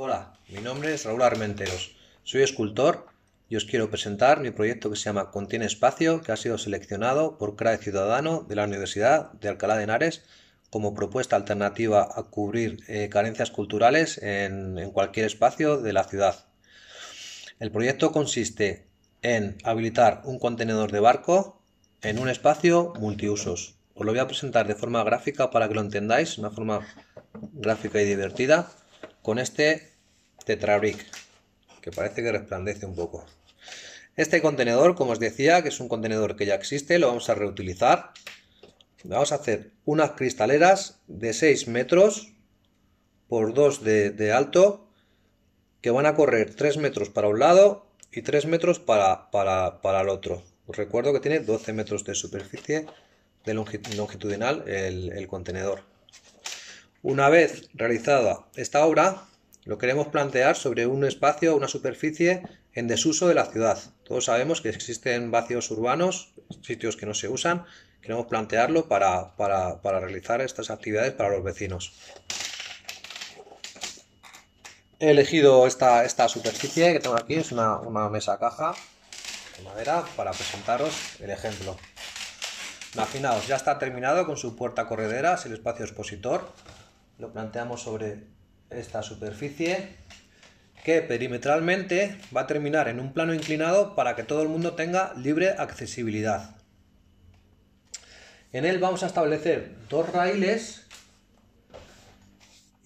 Hola, mi nombre es Raúl Armenteros, soy escultor y os quiero presentar mi proyecto que se llama Contiene Espacio, que ha sido seleccionado por CRAE Ciudadano de la Universidad de Alcalá de Henares como propuesta alternativa a cubrir eh, carencias culturales en, en cualquier espacio de la ciudad. El proyecto consiste en habilitar un contenedor de barco en un espacio multiusos. Os lo voy a presentar de forma gráfica para que lo entendáis, una forma gráfica y divertida, con este Tetrabric, que parece que resplandece un poco. Este contenedor, como os decía, que es un contenedor que ya existe, lo vamos a reutilizar. Vamos a hacer unas cristaleras de 6 metros por 2 de, alto, que van a correr 3 metros para un lado y 3 metros para, el otro. Os recuerdo que tiene 12 metros de superficie de longitudinal el, el contenedor. Una vez realizada esta obra, lo queremos plantear sobre un espacio, una superficie en desuso de la ciudad. Todos sabemos que existen vacíos urbanos, sitios que no se usan. Queremos plantearlo para, realizar estas actividades para los vecinos. He elegido esta, esta superficie que tengo aquí, es una, una mesa caja de madera para presentaros el ejemplo. Imaginaos, ya está terminado con su puerta corredera, es el espacio expositor. Lo planteamos sobre esta superficie que perimetralmente va a terminar en un plano inclinado para que todo el mundo tenga libre accesibilidad. En él vamos a establecer dos raíles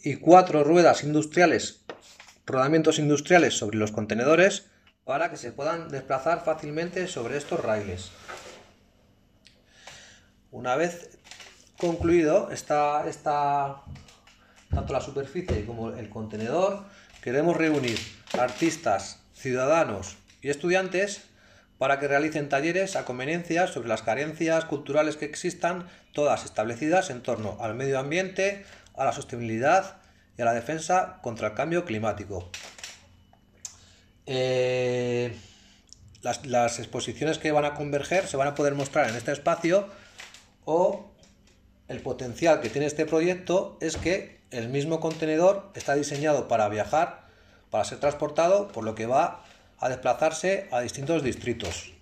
y cuatro ruedas industriales, rodamientos industriales sobre los contenedores para que se puedan desplazar fácilmente sobre estos raíles. Una vez concluido esta, esta tanto la superficie como el contenedor, queremos reunir artistas, ciudadanos y estudiantes para que realicen talleres a conveniencia sobre las carencias culturales que existan, todas establecidas en torno al medio ambiente, a la sostenibilidad y a la defensa contra el cambio climático. Eh, las, las, exposiciones que van a converger se van a poder mostrar en este espacio o el potencial que tiene este proyecto es que el mismo contenedor está diseñado para viajar, para ser transportado, por lo que va a desplazarse a distintos distritos.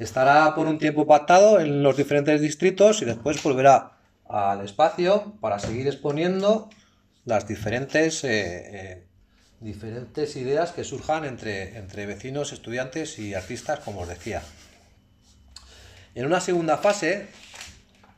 Estará por un tiempo pactado en los diferentes distritos y después volverá al espacio para seguir exponiendo las diferentes, eh, eh, diferentes ideas que surjan entre, entre vecinos, estudiantes y artistas, como os decía. En una segunda fase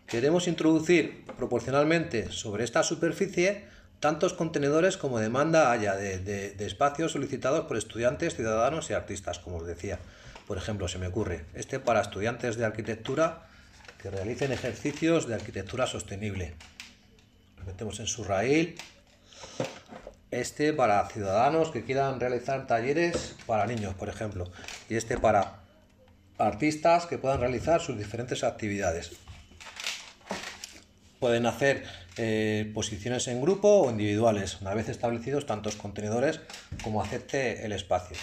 Queremos introducir proporcionalmente sobre esta superficie tantos contenedores como demanda haya de, espacios solicitados por estudiantes, ciudadanos y artistas, como os decía. Por ejemplo, se me ocurre este para estudiantes de arquitectura que realicen ejercicios de arquitectura sostenible. Lo metemos en su raíl. Este para ciudadanos que quieran realizar talleres para niños, por ejemplo. Y este para artistas que puedan realizar sus diferentes actividades. Pueden hacer eh, posiciones en grupo o individuales, una vez establecidos tantos contenedores como acepte el espacio.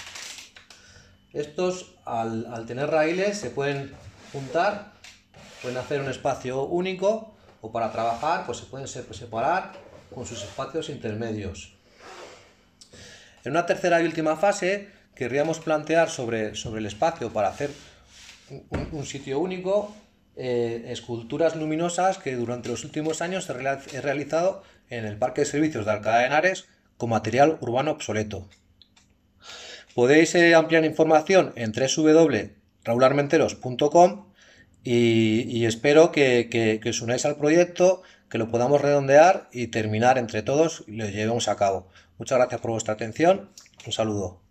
Estos, al, tener raíles, se pueden juntar, pueden hacer un espacio único o para trabajar, pues se pueden separar con sus espacios intermedios. En una tercera y última fase, querríamos plantear sobre, sobre el espacio para hacer un, un sitio único eh, esculturas luminosas que durante los últimos años he realizado en el Parque de Servicios de Alcalá de Henares con material urbano obsoleto. Podéis eh, ampliar información en www.raularmenteros.com y, espero que, que os unáis al proyecto, que lo podamos redondear y terminar entre todos y lo llevemos a cabo. Muchas gracias por vuestra atención. Un saludo.